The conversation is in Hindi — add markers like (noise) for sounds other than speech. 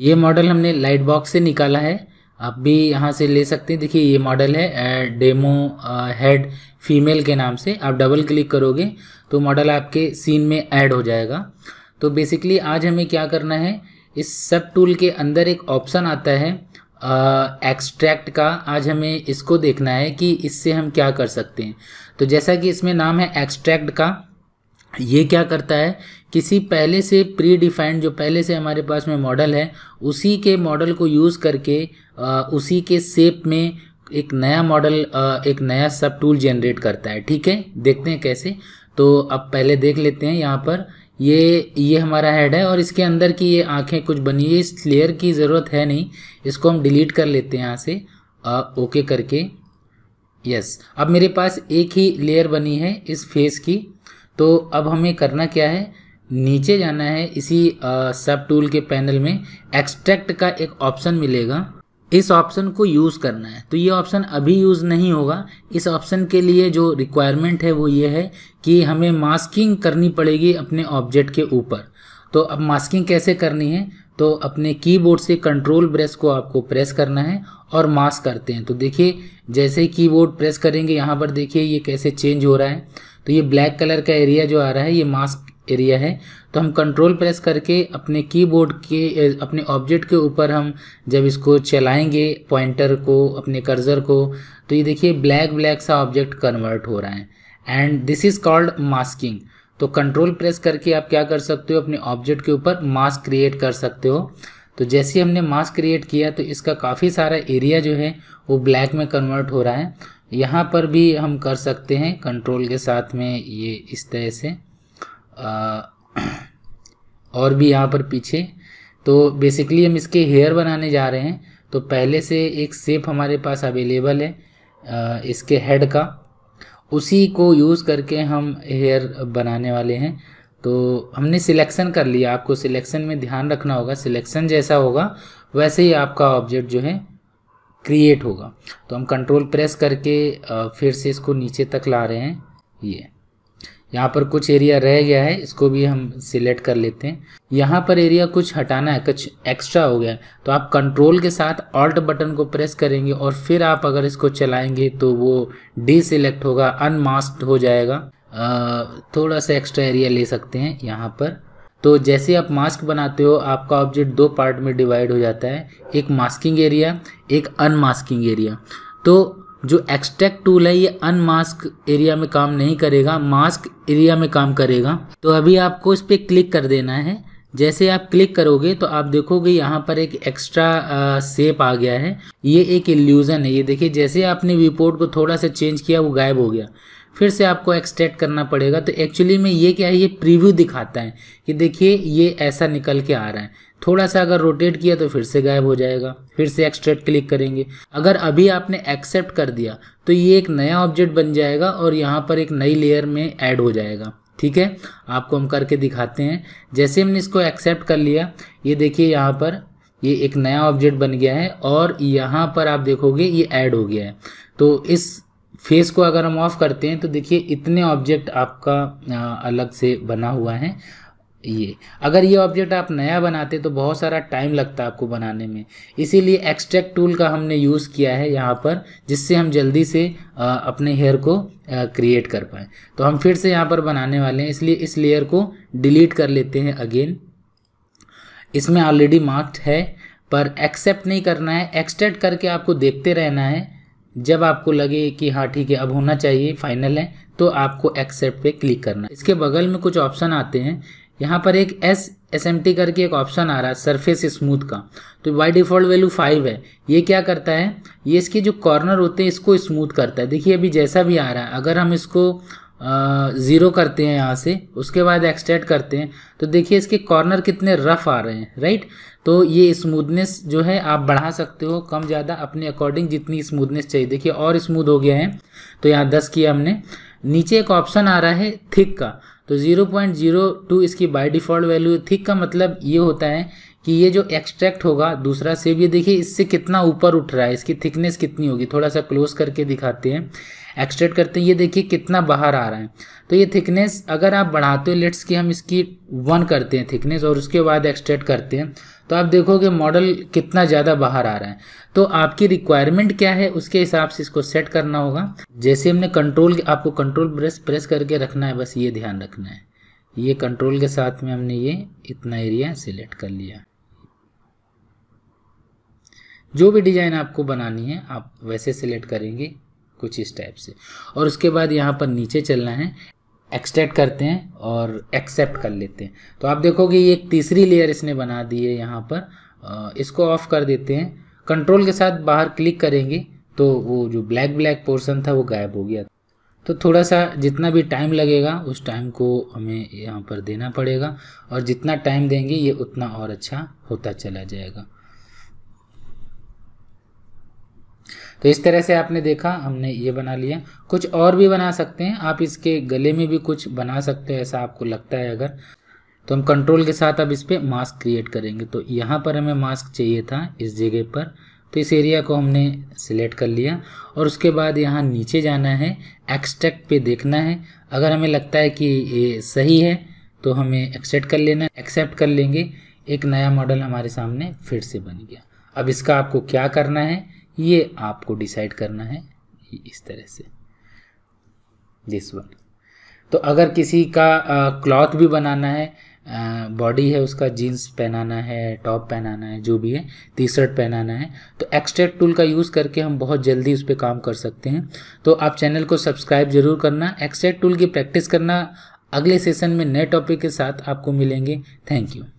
ये मॉडल हमने लाइट बॉक्स से निकाला है आप भी यहाँ से ले सकते हैं देखिए ये मॉडल है डेमो हेड फीमेल के नाम से आप डबल क्लिक करोगे तो मॉडल आपके सीन में ऐड हो जाएगा तो बेसिकली आज हमें क्या करना है इस सब टूल के अंदर एक ऑप्शन आता है एक्सट्रैक्ट का आज हमें इसको देखना है कि इससे हम क्या कर सकते हैं तो जैसा कि इसमें नाम है एक्सट्रैक्ट का ये क्या करता है किसी पहले से प्री डिफाइंड जो पहले से हमारे पास में मॉडल है उसी के मॉडल को यूज़ करके आ, उसी के शेप में एक नया मॉडल एक नया सब टूल जनरेट करता है ठीक है देखते हैं कैसे तो अब पहले देख लेते हैं यहाँ पर ये ये हमारा हेड है और इसके अंदर की ये आंखें कुछ बनी है इस लेयर की ज़रूरत है नहीं इसको हम डिलीट कर लेते हैं यहाँ से आ, ओके करके यस अब मेरे पास एक ही लेयर बनी है इस फेस की तो अब हमें करना क्या है नीचे जाना है इसी सब टूल के पैनल में एक्सट्रैक्ट का एक ऑप्शन मिलेगा इस ऑप्शन को यूज़ करना है तो ये ऑप्शन अभी यूज़ नहीं होगा इस ऑप्शन के लिए जो रिक्वायरमेंट है वो ये है कि हमें मास्किंग करनी पड़ेगी अपने ऑब्जेक्ट के ऊपर तो अब मास्किंग कैसे करनी है तो अपने कीबोर्ड से कंट्रोल ब्रेस को आपको प्रेस करना है और मास्क करते हैं तो देखिए जैसे कीबोर्ड प्रेस करेंगे यहाँ पर देखिए ये कैसे चेंज हो रहा है तो ये ब्लैक कलर का एरिया जो आ रहा है ये मास्क एरिया है तो हम कंट्रोल प्रेस करके अपने कीबोर्ड के अपने ऑब्जेक्ट के ऊपर हम जब इसको चलाएंगे पॉइंटर को अपने कर्जर को तो ये देखिए ब्लैक ब्लैक सा ऑब्जेक्ट कन्वर्ट हो रहा है and this is called masking तो कंट्रोल प्रेस करके आप क्या कर सकते हो अपने ऑब्जेक्ट के ऊपर मास्क क्रिएट कर सकते हो तो जैसे हमने मास्क क्रिएट किया तो इसका काफ़ी सारा एरिया जो है वो ब्लैक में कन्वर्ट हो रहा है यहाँ पर भी हम कर सकते हैं कंट्रोल के साथ में ये इस तरह से (clears throat) और भी यहाँ पर पीछे तो बेसिकली हम इसके हेयर बनाने जा रहे हैं तो पहले से एक सेप हमारे पास अवेलेबल है इसके हेड का उसी को यूज़ करके हम हेयर बनाने वाले हैं तो हमने सिलेक्शन कर लिया आपको सिलेक्शन में ध्यान रखना होगा सिलेक्शन जैसा होगा वैसे ही आपका ऑब्जेक्ट जो है क्रिएट होगा तो हम कंट्रोल प्रेस करके फिर से इसको नीचे तक ला रहे हैं ये यहाँ पर कुछ एरिया रह गया है इसको भी हम सिलेक्ट कर लेते हैं यहाँ पर एरिया कुछ हटाना है कुछ एक्स्ट्रा हो गया है तो आप कंट्रोल के साथ ऑल्ट बटन को प्रेस करेंगे और फिर आप अगर इसको चलाएंगे तो वो डिसलेक्ट होगा अनमास्क हो जाएगा आ, थोड़ा सा एक्स्ट्रा एरिया ले सकते हैं यहाँ पर तो जैसे आप मास्क बनाते हो आपका ऑब्जेक्ट दो पार्ट में डिवाइड हो जाता है एक मास्किंग एरिया एक अनमास्किंग एरिया तो जो एक्सट्रैक्ट टूल है ये अनमास्क एरिया में काम नहीं करेगा मास्क एरिया में काम करेगा तो अभी आपको इस पर क्लिक कर देना है जैसे आप क्लिक करोगे तो आप देखोगे यहाँ पर एक एक्स्ट्रा सेप आ गया है ये एक इल्यूज़न है ये देखिए जैसे आपने रिपोर्ट को थोड़ा सा चेंज किया वो गायब हो गया फिर से आपको एक्सट्रैक्ट करना पड़ेगा तो एक्चुअली में ये क्या है ये प्रीव्यू दिखाता है कि देखिए ये ऐसा निकल के आ रहा है थोड़ा सा अगर रोटेट किया तो फिर से गायब हो जाएगा फिर से एक्सट्रैक्ट क्लिक करेंगे अगर अभी आपने एक्सेप्ट कर दिया तो ये एक नया ऑब्जेक्ट बन जाएगा और यहाँ पर एक नई लेयर में ऐड हो जाएगा ठीक है आपको हम करके दिखाते हैं जैसे हमने इसको एक्सेप्ट कर लिया ये देखिए यहाँ पर ये एक नया ऑब्जेक्ट बन गया है और यहाँ पर आप देखोगे ये ऐड हो गया है तो इस फेस को अगर हम ऑफ करते हैं तो देखिए इतने ऑब्जेक्ट आपका अलग से बना हुआ है ये अगर ये ऑब्जेक्ट आप नया बनाते तो बहुत सारा टाइम लगता है आपको बनाने में इसीलिए एक्सट्रैक्ट टूल का हमने यूज़ किया है यहाँ पर जिससे हम जल्दी से अपने हेयर को क्रिएट कर पाए तो हम फिर से यहाँ पर बनाने वाले हैं इसलिए इस लेयर को डिलीट कर लेते हैं अगेन इसमें ऑलरेडी मार्क्ड है पर एक्सेप्ट नहीं करना है एक्सट्रैक्ट करके आपको देखते रहना है जब आपको लगे कि हाँ ठीक है अब होना चाहिए फाइनल है तो आपको एक्सेप्ट पे क्लिक करना इसके बगल में कुछ ऑप्शन आते हैं यहाँ पर एक एस एस एम टी करके एक ऑप्शन आ रहा है सरफेस स्मूथ का तो बाई डिफ़ॉल्ट वैल्यू फाइव है ये क्या करता है ये इसके जो कॉर्नर होते हैं इसको स्मूथ करता है देखिए अभी जैसा भी आ रहा है अगर हम इसको ज़ीरो करते हैं यहाँ से उसके बाद एक्सट्रैक्ट करते हैं तो देखिए इसके कॉर्नर कितने रफ आ रहे हैं राइट तो ये स्मूदनेस जो है आप बढ़ा सकते हो कम ज़्यादा अपने अकॉर्डिंग जितनी स्मूदनेस चाहिए देखिए और स्मूद हो गया है तो यहाँ दस किया हमने नीचे एक ऑप्शन आ रहा है थिक का तो ज़ीरो पॉइंट जीरो टू इसकी बाई डिफ़ॉल्ट वैल्यू थिक का मतलब ये होता है कि ये जो एक्सट्रैक्ट होगा दूसरा सेब ये देखिए इससे कितना ऊपर उठ रहा है इसकी थिकनेस कितनी होगी थोड़ा सा क्लोज करके दिखाते हैं एक्सट्रेट करते हैं ये देखिए कितना बाहर आ रहा है तो ये थिकनेस अगर आप बढ़ाते हो लेट्स की हम इसकी वन करते हैं थिकनेस और उसके बाद एक्सट्रेट करते हैं तो आप देखोगे मॉडल कितना ज़्यादा बाहर आ रहा है तो आपकी रिक्वायरमेंट क्या है उसके हिसाब से इसको सेट करना होगा जैसे हमने कंट्रोल आपको कंट्रोल प्रेस प्रेस करके रखना है बस ये ध्यान रखना है ये कंट्रोल के साथ में हमने ये इतना एरिया सिलेक्ट कर लिया जो भी डिज़ाइन आपको बनानी है आप वैसे सिलेक्ट करेंगे कुछ इस टाइप से और उसके बाद यहाँ पर नीचे चलना है एक्सट्रैक्ट करते हैं और एक्सेप्ट कर लेते हैं तो आप देखोगे ये एक तीसरी लेयर इसने बना दी है यहाँ पर इसको ऑफ कर देते हैं कंट्रोल के साथ बाहर क्लिक करेंगे तो वो जो ब्लैक ब्लैक पोर्शन था वो गायब हो गया तो थोड़ा सा जितना भी टाइम लगेगा उस टाइम को हमें यहाँ पर देना पड़ेगा और जितना टाइम देंगे ये उतना और अच्छा होता चला जाएगा तो इस तरह से आपने देखा हमने ये बना लिया कुछ और भी बना सकते हैं आप इसके गले में भी कुछ बना सकते हैं ऐसा आपको लगता है अगर तो हम कंट्रोल के साथ अब इस पर मास्क क्रिएट करेंगे तो यहाँ पर हमें मास्क चाहिए था इस जगह पर तो इस एरिया को हमने सिलेक्ट कर लिया और उसके बाद यहाँ नीचे जाना है एक्सट्रैक्ट पे देखना है अगर हमें लगता है कि ये सही है तो हमें एक्सेप्ट कर लेना एक्सेप्ट कर लेंगे एक नया मॉडल हमारे सामने फिर से बन गया अब इसका आपको क्या करना है ये आपको डिसाइड करना है इस तरह से दिस वन तो अगर किसी का क्लॉथ भी बनाना है बॉडी है उसका जीन्स पहनाना है टॉप पहनाना है जो भी है टी शर्ट पहनाना है तो एक्सट्रैक्ट टूल का यूज़ करके हम बहुत जल्दी उस पर काम कर सकते हैं तो आप चैनल को सब्सक्राइब जरूर करना एक्सट्रैक्ट टूल की प्रैक्टिस करना अगले सेशन में नए टॉपिक के साथ आपको मिलेंगे थैंक यू